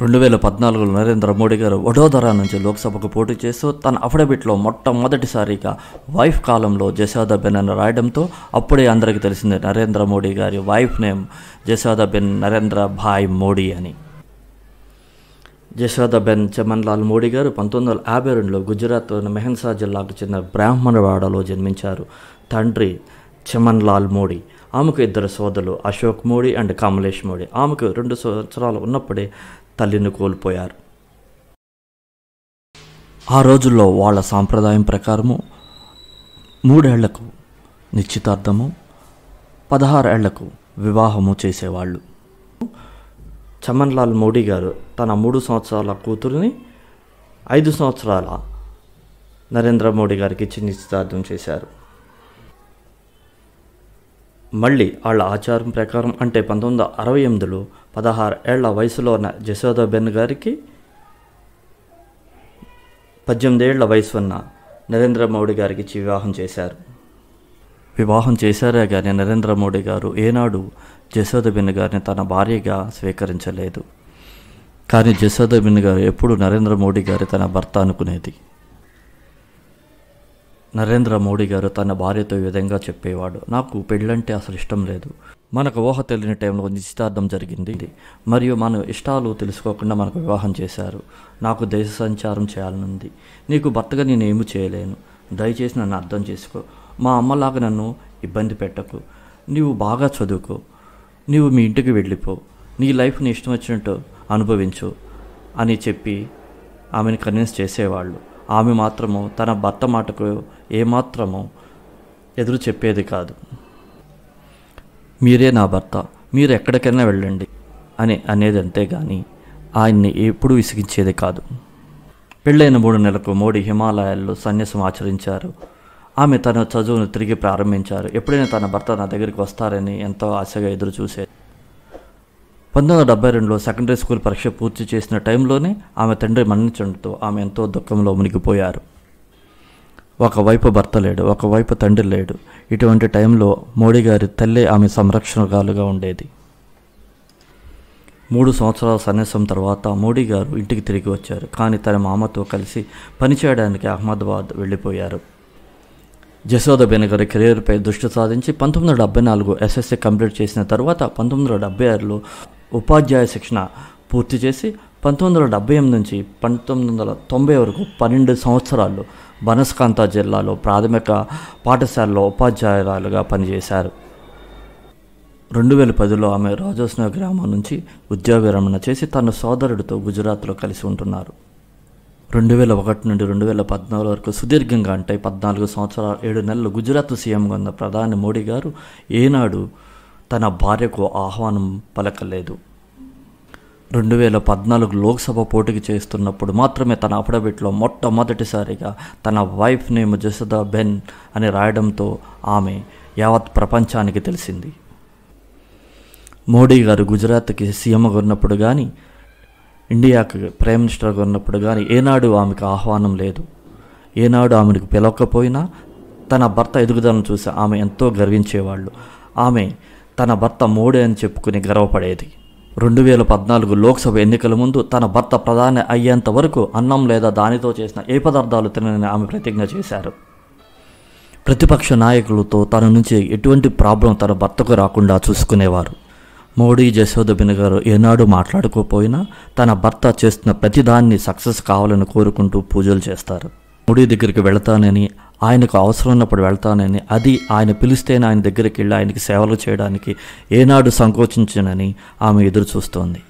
రెండు వేల పద్నాలుగులో నరేంద్ర మోడీ గారు వడోదరా నుంచి లోక్సభకు పోటీ చేస్తూ తన అఫిడవిట్లో మొట్టమొదటిసారిగా వైఫ్ కాలంలో జశాదా బెన్ అని రాయడంతో అప్పుడే అందరికీ తెలిసింది నరేంద్ర మోడీ గారి వైఫ్ నేమ్ జశాదా బెన్ నరేంద్ర భాయ్ మోడీ అని జశాదా బెన్ చమన్లాల్ మోడీ గారు పంతొమ్మిది వందల యాభై రెండులో గుజరాత్లోని మెహన్సా జిల్లాకు చెందిన బ్రాహ్మణవాడలో జన్మించారు తండ్రి చమన్లాల్ మోడీ ఆమెకు ఇద్దరు సోదరులు అశోక్ మోడీ అండ్ కమలేష్ మోడీ ఆమెకు రెండు సంవత్సరాలు ఉన్నప్పుడే తల్లిని కోల్పోయారు ఆ రోజుల్లో వాళ్ళ సాంప్రదాయం ప్రకారము మూడేళ్లకు నిశ్చితార్థము పదహారేళ్లకు వివాహము చేసేవాళ్ళు చమన్లాల్ మోడీ గారు తన మూడు సంవత్సరాల కూతురిని ఐదు సంవత్సరాల నరేంద్ర మోడీ గారికి ఇచ్చి నిశ్చితార్థం చేశారు మళ్ళీ వాళ్ళ ఆచారం ప్రకారం అంటే పంతొమ్మిది వందల అరవై ఎనిమిదిలో పదహారు ఏళ్ల వయసులో ఉన్న జసోదబెన్ గారికి పద్దెనిమిది ఏళ్ల వయసు ఉన్న నరేంద్ర మోడీ గారికి ఇచ్చి వివాహం చేశారు వివాహం చేశారే కానీ నరేంద్ర మోడీ గారు ఏనాడు బిన్ గారిని తన భార్యగా స్వీకరించలేదు కానీ బిన్ గారు ఎప్పుడు నరేంద్ర మోడీ గారి తన భర్త అనుకునేది నరేంద్ర మోడీ గారు తన భార్యతో ఈ విధంగా చెప్పేవాడు నాకు పెళ్ళంటే అసలు ఇష్టం లేదు మనకు ఊహ తెలియని టైంలో నిశ్చితార్థం జరిగింది మరియు మన ఇష్టాలు తెలుసుకోకుండా మనకు వివాహం చేశారు నాకు దేశ సంచారం చేయాలనుంది నీకు భర్తగా నేను ఏమి చేయలేను దయచేసి నన్ను అర్థం చేసుకో మా అమ్మలాగా నన్ను ఇబ్బంది పెట్టకు నీవు బాగా చదువుకో నీవు మీ ఇంటికి వెళ్ళిపో నీ లైఫ్ నీ ఇష్టం వచ్చినట్టు అనుభవించు అని చెప్పి ఆమెను కన్విన్స్ చేసేవాళ్ళు ఆమె మాత్రము తన భర్త మాటకు ఏమాత్రము ఎదురు చెప్పేది కాదు మీరే నా భర్త మీరు ఎక్కడికైనా వెళ్ళండి అని అనేది అంతేగాని ఆయన్ని ఎప్పుడూ విసిగించేది కాదు పెళ్ళైన మూడు నెలలకు మోడీ హిమాలయాల్లో సన్యాసం ఆచరించారు ఆమె తన చదువును తిరిగి ప్రారంభించారు ఎప్పుడైనా తన భర్త నా దగ్గరికి వస్తారని ఎంతో ఆశగా ఎదురు చూసేది పంతొమ్మిది వందల డెబ్బై రెండులో సెకండరీ స్కూల్ పరీక్ష పూర్తి చేసిన టైంలోనే ఆమె తండ్రి మరణించడంతో ఆమె ఎంతో దుఃఖంలో మునిగిపోయారు ఒకవైపు భర్త లేడు ఒకవైపు తండ్రి లేడు ఇటువంటి టైంలో మోడీ గారి తల్లి ఆమె సంరక్షణగాలుగా ఉండేది మూడు సంవత్సరాల సన్యాసం తర్వాత మోడీ గారు ఇంటికి తిరిగి వచ్చారు కానీ తన మామతో కలిసి పనిచేయడానికి అహ్మదాబాద్ వెళ్ళిపోయారు జశోదబెన్ గారి కెరీర్పై దృష్టి సాధించి పంతొమ్మిది వందల డెబ్బై నాలుగు ఎస్ఎస్సీ కంప్లీట్ చేసిన తర్వాత పంతొమ్మిది వందల డెబ్బై ఆరులో ఉపాధ్యాయ శిక్షణ పూర్తి చేసి పంతొమ్మిది వందల డెబ్బై ఎనిమిది నుంచి పంతొమ్మిది వందల తొంభై వరకు పన్నెండు సంవత్సరాల్లో బనస్కాంత జిల్లాలో ప్రాథమిక పాఠశాలలో ఉపాధ్యాయురాలుగా పనిచేశారు రెండు వేల పదిలో ఆమె రాజోస్న గ్రామం నుంచి ఉద్యోగ విరమణ చేసి తన సోదరుడితో గుజరాత్లో కలిసి ఉంటున్నారు రెండు వేల ఒకటి నుండి రెండు వేల పద్నాలుగు వరకు సుదీర్ఘంగా అంటే పద్నాలుగు సంవత్సరాలు ఏడు నెలలు గుజరాత్ సీఎంగా ఉన్న ప్రధాని మోడీ గారు ఏనాడు తన భార్యకు ఆహ్వానం పలకలేదు రెండు వేల పద్నాలుగు లోక్సభ పోటీకి చేస్తున్నప్పుడు మాత్రమే తన అఫిడవిట్లో మొట్టమొదటిసారిగా తన వైఫ్ నేమ్ జసదా బెన్ అని రాయడంతో ఆమె యావత్ ప్రపంచానికి తెలిసింది మోడీ గారు గుజరాత్కి సీఎంగా ఉన్నప్పుడు కానీ ఇండియాకి ప్రైమ్ మినిస్టర్గా ఉన్నప్పుడు కానీ ఏనాడు ఆమెకు ఆహ్వానం లేదు ఏనాడు ఆమెకు పిలవకపోయినా తన భర్త ఎదుగుదలను చూసి ఆమె ఎంతో గర్వించేవాళ్ళు ఆమె తన భర్త మోడీ అని చెప్పుకుని గర్వపడేది రెండు వేల పద్నాలుగు లోక్సభ ఎన్నికల ముందు తన భర్త ప్రధాని అయ్యేంత వరకు అన్నం లేదా దానితో చేసిన ఏ పదార్థాలు తినని ఆమె ప్రతిజ్ఞ చేశారు ప్రతిపక్ష నాయకులతో తన నుంచి ఎటువంటి ప్రాబ్లం తన భర్తకు రాకుండా చూసుకునేవారు మోడీ జశోదబిన్ గారు ఏనాడు మాట్లాడుకోపోయినా తన భర్త చేస్తున్న ప్రతిదాన్ని సక్సెస్ కావాలని కోరుకుంటూ పూజలు చేస్తారు మోడీ దగ్గరికి వెళతానని ఆయనకు అవసరం ఉన్నప్పుడు వెళ్తానని అది ఆయన పిలిస్తేనే ఆయన దగ్గరికి వెళ్ళి ఆయనకి సేవలు చేయడానికి ఏనాడు సంకోచించనని ఆమె ఎదురు చూస్తోంది